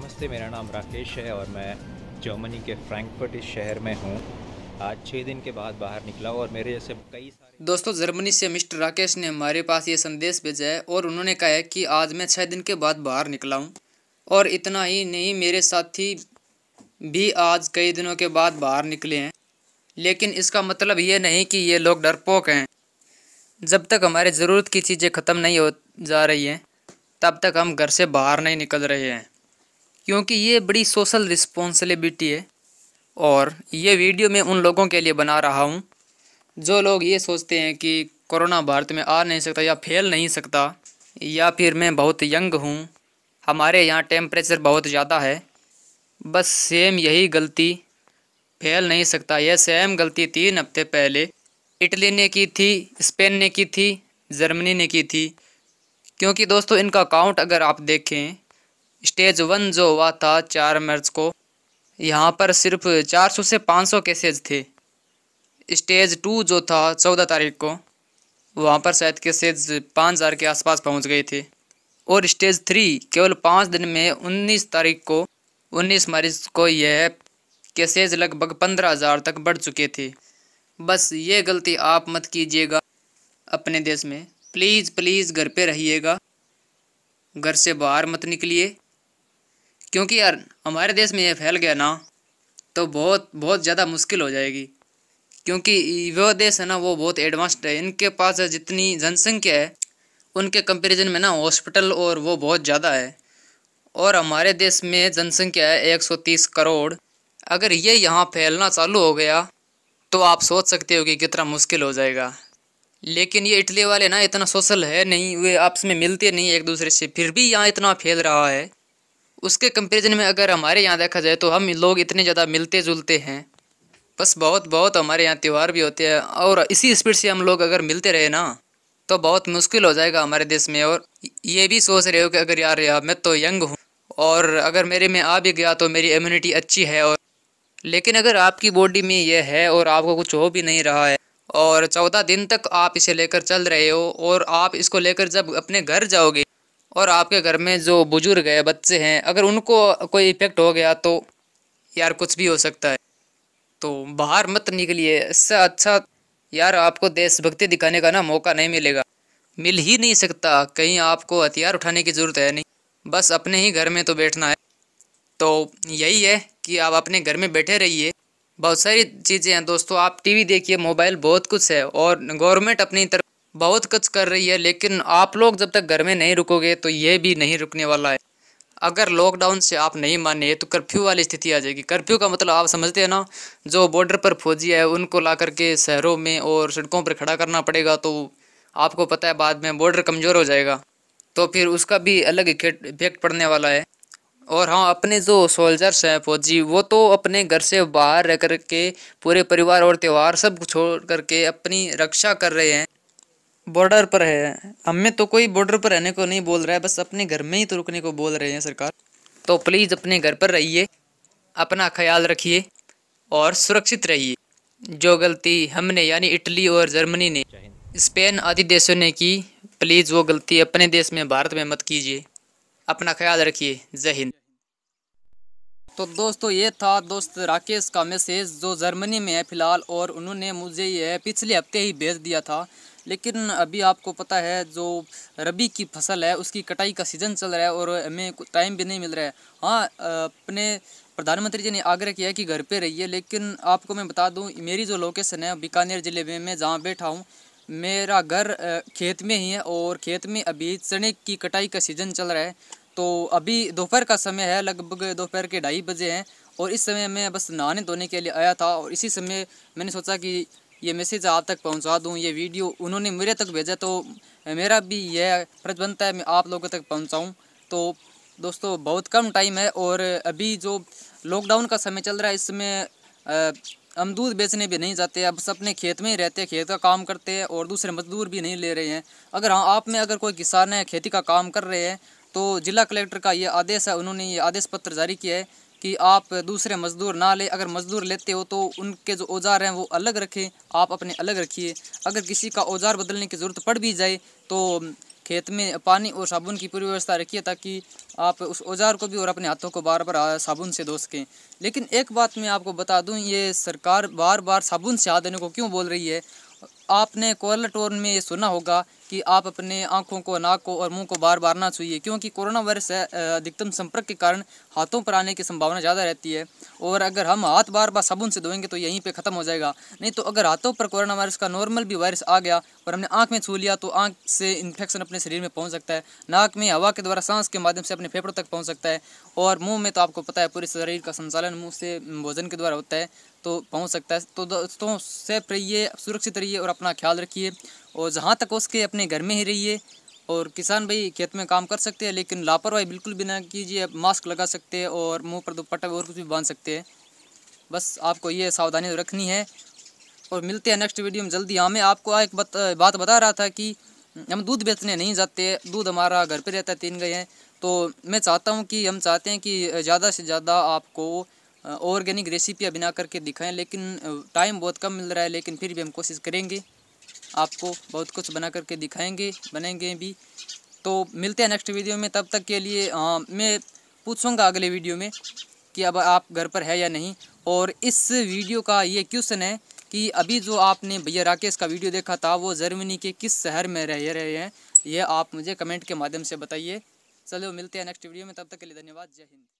नमस्ते मेरा नाम राकेश है और मैं जर्मनी के फ्रैंकफर्ट इस शहर में हूँ आज छः दिन के बाद बाहर निकला और मेरे जैसे कई सारे दोस्तों जर्मनी से मिस्टर राकेश ने हमारे पास ये संदेश भेजा है और उन्होंने कहा है कि आज मैं छः दिन के बाद बाहर निकला हूँ और इतना ही नहीं मेरे साथी भी आज कई दिनों के बाद बाहर निकले हैं लेकिन इसका मतलब ये नहीं कि ये लोग डरपोक हैं जब तक हमारे ज़रूरत की चीज़ें ख़त्म नहीं हो जा रही हैं तब तक हम घर से बाहर नहीं निकल रहे हैं क्योंकि ये बड़ी सोशल रिस्पॉन्सिबिलिटी है और ये वीडियो मैं उन लोगों के लिए बना रहा हूँ जो लोग ये सोचते हैं कि कोरोना भारत में आ नहीं सकता या फैल नहीं सकता या फिर मैं बहुत यंग हूँ हमारे यहाँ टेम्परेचर बहुत ज़्यादा है बस सेम यही गलती फैल नहीं सकता यह सेम गलती तीन हफ्ते पहले इटली ने की थी स्पेन ने की थी जर्मनी ने की थी क्योंकि दोस्तों इनका अकाउंट अगर आप देखें स्टेज वन जो हुआ था चार मार्च को यहाँ पर सिर्फ 400 से 500 केसेज थे स्टेज टू जो था चौदह तारीख को वहाँ पर शायद केसेज पाँच हज़ार के आसपास पहुँच गए थे और स्टेज थ्री केवल पाँच दिन में उन्नीस तारीख को उन्नीस मरीज को यह केसेज लगभग पंद्रह हज़ार तक बढ़ चुके थे बस ये गलती आप मत कीजिएगा अपने देश में प्लीज़ प्लीज़ घर पे रहिएगा घर से बाहर मत निकलिए क्योंकि यार हमारे देश में ये फैल गया ना तो बहुत बहुत ज़्यादा मुश्किल हो जाएगी क्योंकि वो देश है ना वो बहुत एडवांस्ड है इनके पास जितनी जनसंख्या है उनके कंपैरिजन में ना हॉस्पिटल और वो बहुत ज़्यादा है और हमारे देश में जनसंख्या है 130 करोड़ अगर ये यहाँ फैलना चालू हो गया तो आप सोच सकते हो कि कितना मुश्किल हो जाएगा लेकिन ये इटली वाले ना इतना सोशल है नहीं वे आपस में मिलते नहीं एक दूसरे से फिर भी यहाँ इतना फैल रहा है उसके कंपेरिजन में अगर हमारे यहाँ देखा जाए तो हम लोग इतने ज़्यादा मिलते जुलते हैं बस बहुत बहुत हमारे यहाँ त्यौहार भी होते हैं और इसी स्पीड से हम लोग अगर मिलते रहे ना तो बहुत मुश्किल हो जाएगा हमारे देश में और ये भी सोच रहे हो कि अगर यार यार मैं तो यंग हूँ और अगर मेरे में आ भी गया तो मेरी इम्यूनिटी अच्छी है और लेकिन अगर आपकी बॉडी में यह है और आपको कुछ हो भी नहीं रहा है और चौदह दिन तक आप इसे लेकर चल रहे हो और आप इसको लेकर जब अपने घर जाओगे और आपके घर में जो बुजुर्ग है बच्चे हैं अगर उनको कोई इफेक्ट हो गया तो यार कुछ भी हो सकता है तो बाहर मत निकलिए इससे अच्छा यार आपको देशभक्ति दिखाने का ना मौका नहीं मिलेगा मिल ही नहीं सकता कहीं आपको हथियार उठाने की ज़रूरत है नहीं बस अपने ही घर में तो बैठना है तो यही है कि आप अपने घर में बैठे रहिए बहुत सारी चीज़ें हैं दोस्तों आप टीवी देखिए मोबाइल बहुत कुछ है और गवर्नमेंट अपनी तरफ बहुत कुछ कर रही है लेकिन आप लोग जब तक घर में नहीं रुकोगे तो ये भी नहीं रुकने वाला है अगर लॉकडाउन से आप नहीं माने तो कर्फ्यू वाली स्थिति आ जाएगी कर्फ्यू का मतलब आप समझते हैं ना जो बॉर्डर पर फौजी है उनको ला करके शहरों में और सड़कों पर खड़ा करना पड़ेगा तो आपको पता है बाद में बॉर्डर कमज़ोर हो जाएगा तो फिर उसका भी अलग इफेक्ट पड़ने वाला है और हाँ अपने जो सोल्जर्स हैं फौजी वो तो अपने घर से बाहर रह करके पूरे परिवार और त्यौहार सब छोड़ करके अपनी रक्षा कर रहे हैं बॉर्डर पर है हमें तो कोई बॉर्डर पर रहने को नहीं बोल रहा है बस अपने घर में ही तो रुकने को बोल रहे हैं सरकार तो प्लीज़ अपने घर पर रहिए अपना ख्याल रखिए और सुरक्षित रहिए जो गलती हमने यानी इटली और जर्मनी ने स्पेन आदि देशों ने की प्लीज़ वो गलती अपने देश में भारत में मत कीजिए अपना ख्याल रखिए जय हिंद तो दोस्तों ये था दोस्त राकेश का मैसेज जो जर्मनी में है फ़िलहाल और उन्होंने मुझे यह पिछले हफ्ते ही भेज दिया था लेकिन अभी आपको पता है जो रबी की फसल है उसकी कटाई का सीज़न चल रहा है और हमें टाइम भी नहीं मिल रहा है हाँ अपने प्रधानमंत्री जी ने आग्रह किया कि घर पे रहिए लेकिन आपको मैं बता दूँ मेरी जो लोकेशन है बीकानेर ज़िले में मैं जहाँ बैठा हूँ मेरा घर खेत में ही है और खेत में अभी चने की कटाई का सीज़न चल रहा है तो अभी दोपहर का समय है लगभग दोपहर के ढाई बजे हैं और इस समय मैं बस नहाने धोने के लिए आया था और इसी समय मैंने सोचा कि ये मैसेज आप तक पहुंचा दूं ये वीडियो उन्होंने मेरे तक भेजा तो मेरा भी यह फर्ज बनता है मैं आप लोगों तक पहुंचाऊं तो दोस्तों बहुत कम टाइम है और अभी जो लॉकडाउन का समय चल रहा है इसमें हम दूध बेचने भी नहीं जाते अब सब अपने खेत में ही रहते हैं खेत का काम करते हैं और दूसरे मजदूर भी नहीं ले रहे हैं अगर हाँ आप में अगर कोई किसान है खेती का काम कर रहे हैं तो जिला कलेक्टर का ये आदेश है उन्होंने ये आदेश पत्र जारी किया है कि आप दूसरे मज़दूर ना लें अगर मज़दूर लेते हो तो उनके जो औज़ार हैं वो अलग रखें आप अपने अलग रखिए अगर किसी का औज़ार बदलने की ज़रूरत पड़ भी जाए तो खेत में पानी और साबुन की पूरी व्यवस्था रखिए ताकि आप उस औजार को भी और अपने हाथों को बार बार साबुन से धो सकें लेकिन एक बात मैं आपको बता दूं ये सरकार बार बार साबुन से हाथ देने को क्यों बोल रही है आपने कोरल टोर में ये सुना होगा कि आप अपने आंखों को नाक को और मुंह को बार बार ना छूइए क्योंकि कोरोना वायरस अधिकतम संपर्क के कारण हाथों पर आने की संभावना ज़्यादा रहती है और अगर हम हाथ बार बार साबुन से धोएंगे तो यहीं पे ख़त्म हो जाएगा नहीं तो अगर हाथों पर कोरोना वायरस का नॉर्मल भी वायरस आ गया और हमने आँख में छू लिया तो आँख से इन्फेक्शन अपने शरीर में पहुँच सकता है नाक में हवा के द्वारा सांस के माध्यम से अपने फेफड़ों तक पहुँच सकता है और मुँह में तो आपको पता है पूरे शरीर का संचालन मुँह से भोजन के द्वारा होता है तो पहुंच सकता है तो दोस्तों सेफ रहिए सुरक्षित रहिए और अपना ख्याल रखिए और जहाँ तक हो सके अपने घर में ही रहिए और किसान भाई खेत में काम कर सकते हैं लेकिन लापरवाही बिल्कुल भी ना कीजिए मास्क लगा सकते हैं और मुंह पर दुपट्टा और कुछ भी बांध सकते हैं बस आपको ये सावधानी रखनी है और मिलते हैं नेक्स्ट वीडियो में जल्दी हाँ मैं आपको एक बत, बात बता रहा था कि हम दूध बेचने नहीं जाते दूध हमारा घर पे रहता है तीन गए हैं तो मैं चाहता हूँ कि हम चाहते हैं कि ज़्यादा से ज़्यादा आपको ऑर्गेनिक रेसिपियाँ बना करके दिखाएं लेकिन टाइम बहुत कम मिल रहा है लेकिन फिर भी हम कोशिश करेंगे आपको बहुत कुछ बना करके दिखाएंगे बनेंगे भी तो मिलते हैं नेक्स्ट वीडियो में तब तक के लिए आ, मैं पूछूंगा अगले वीडियो में कि अब आप घर पर है या नहीं और इस वीडियो का ये क्वेश्चन है कि अभी जो आपने भैया राकेश का वीडियो देखा था वो जर्मनी के किस शहर में रह रहे हैं यह आप मुझे कमेंट के माध्यम से बताइए चलो मिलते हैं नेक्स्ट वीडियो में तब तक के लिए धन्यवाद जय हिंद